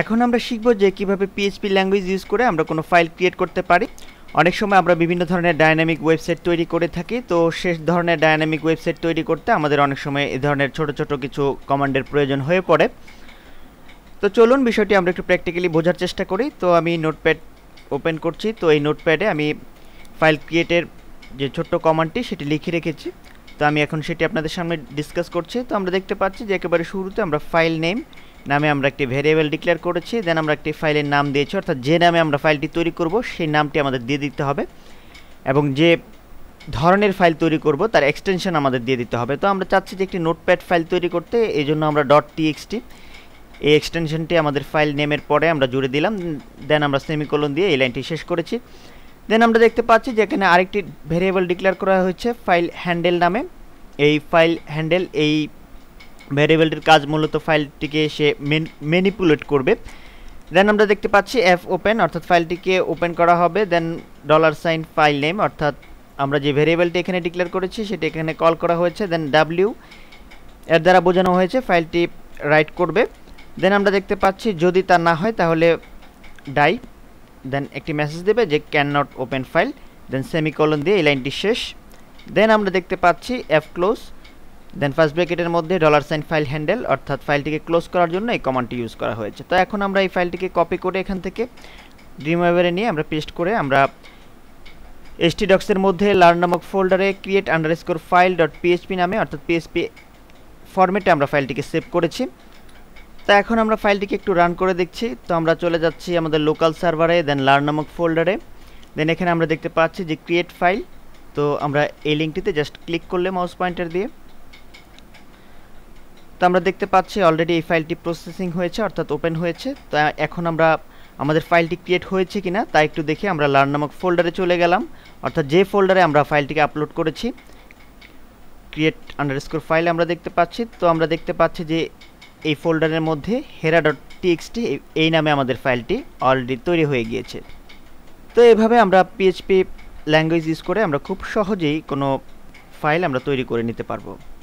এখন আমরা শিখব যে কিভাবে পিএইচপি ল্যাঙ্গুয়েজ ইউজ করে আমরা কোনো ফাইল ক্রিয়েট করতে পারি অনেক সময় আমরা বিভিন্ন ধরনের ডায়নামিক ওয়েবসাইট তৈরি করে থাকি তো শেষ ধরনের ডায়নামিক ওয়েবসাইট তৈরি করতে আমাদের অনেক সময় এ ধরনের ছোট ছোট কিছু কমান্ডের প্রয়োজন হয়ে পড়ে তো চলুন বিষয়টি আমরা একটু প্র্যাকটিক্যালি বোঝার চেষ্টা করি তো আমি নোটপ্যাড ওপেন করছি তো এই নোটপ্যাডে আমি ফাইল ক্রিয়েটের যে ছোট্ট কমান্ডটি সেটি লিখে রেখেছি তো আমি এখন সেটি আপনাদের সামনে ডিসকাস করছি তো আমরা দেখতে পাচ্ছি যে একেবারে শুরুতে আমরা ফাইল নেম নামে আমরা একটি ভেরিয়েবল ডিক্লেয়ার করেছি দেন আমরা একটি ফাইলের নাম দিয়েছি অর্থাৎ যে নামে আমরা ফাইলটি তৈরি করব সেই নামটি আমাদের দিয়ে দিতে হবে এবং যে ধরনের ফাইল তৈরি করব তার এক্সটেনশন আমাদের দিয়ে দিতে হবে তো আমরা চাচ্ছি যে একটি নোটপ্যাড ফাইল তৈরি করতে এই জন্য আমরা ডট টিএক্সটি এই এক্সটেনশনটি আমাদের ফাইল নেমের পরে আমরা জুড়ে দিলাম দেন আমরা সেমিকোলন দিয়ে এই লাইনটি শেষ করেছি দেন আমরা দেখতে পাচ্ছি যে এখানে আরেকটি ভেরিয়েবল ডিক্লেয়ার করা হয়েছে ফাইল হ্যান্ডেল নামে এই ফাইল হ্যান্ডেল এই ভ্যারিয়েবলটির কাজ মূলত ফাইলটিকে সে ম্যানিপুলেট করবে দেন আমরা দেখতে পাচ্ছি এফ ওপেন অর্থাৎ ফাইলটিকে ওপেন করা হবে then dollar sign file name অর্থাৎ আমরা যে ভ্যারিয়েবলটি এখানে ডিক্লেয়ার করেছি সেটি এখানে কল করা হয়েছে দেন ডাব্লিউ এর দ্বারা বোঝানো হয়েছে ফাইলটি রাইট করবে দেন আমরা দেখতে পাচ্ছি যদি তা না হয় তাহলে ডাই দেন একটি মেসেজ দেবে যে can not open file then semicolon দিয়ে এই লাইনটি শেষ দেন আমরা দেখতে পাচ্ছি এফ ক্লোজ দেন ফার্স্ট ব্র্যাকেটের মধ্যে ডলার সাইন ফাইল হ্যান্ডেল অর্থাৎ ফাইলটিকে ক্লোজ করার জন্য এই কমান্ডটি ইউজ করা হয়েছে তো এখন আমরা এই ফাইলটিকে কপি করে এখান থেকে ড্রিমওয়েভারে নিয়ে আমরা পেস্ট করে আমরা এস টি ডক্সের মধ্যে লার্ন নামক ফোল্ডারে create underscore file dot PHP নামে অর্থাৎ পিএইচপি ফরম্যাটে আমরা ফাইলটিকে সেভ করেছি তো এখন আমরা ফাইলটিকে একটু রান করে দেখছি তো আমরা চলে যাচ্ছি আমাদের লোকাল সার্ভারে দেন লার্ন নামক ফোল্ডারে দেন এখানে আমরা দেখতে পাচ্ছি যে ক্রিয়েট ফাইল তো আমরা এই লিঙ্কটিতে জাস্ট ক্লিক করলে মাউস পয়েন্টার দিয়ে আমরা দেখতে পাচ্ছি অলরেডি এই ফাইলটি প্রসেসিং হয়েছে অর্থাৎ ওপেন হয়েছে তা এখন আমরা আমাদের ফাইলটি ক্রিয়েট হয়েছে কিনা তা একটু দেখে আমরা লার্ন নামক ফোল্ডারে চলে গেলাম অর্থাৎ যে ফোল্ডারে আমরা ফাইলটিকে আপলোড করেছি ক্রিয়েট আন্ডার স্কোর ফাইল আমরা দেখতে পাচ্ছি তো আমরা দেখতে পাচ্ছি যে এই ফোল্ডারের মধ্যে হেরা ডট এই নামে আমাদের ফাইলটি অলরেডি তৈরি হয়ে গিয়েছে তো এভাবে আমরা পিএইচপি ল্যাঙ্গুয়েজ ইউজ করে আমরা খুব সহজেই কোনো ফাইল আমরা তৈরি করে নিতে পারবো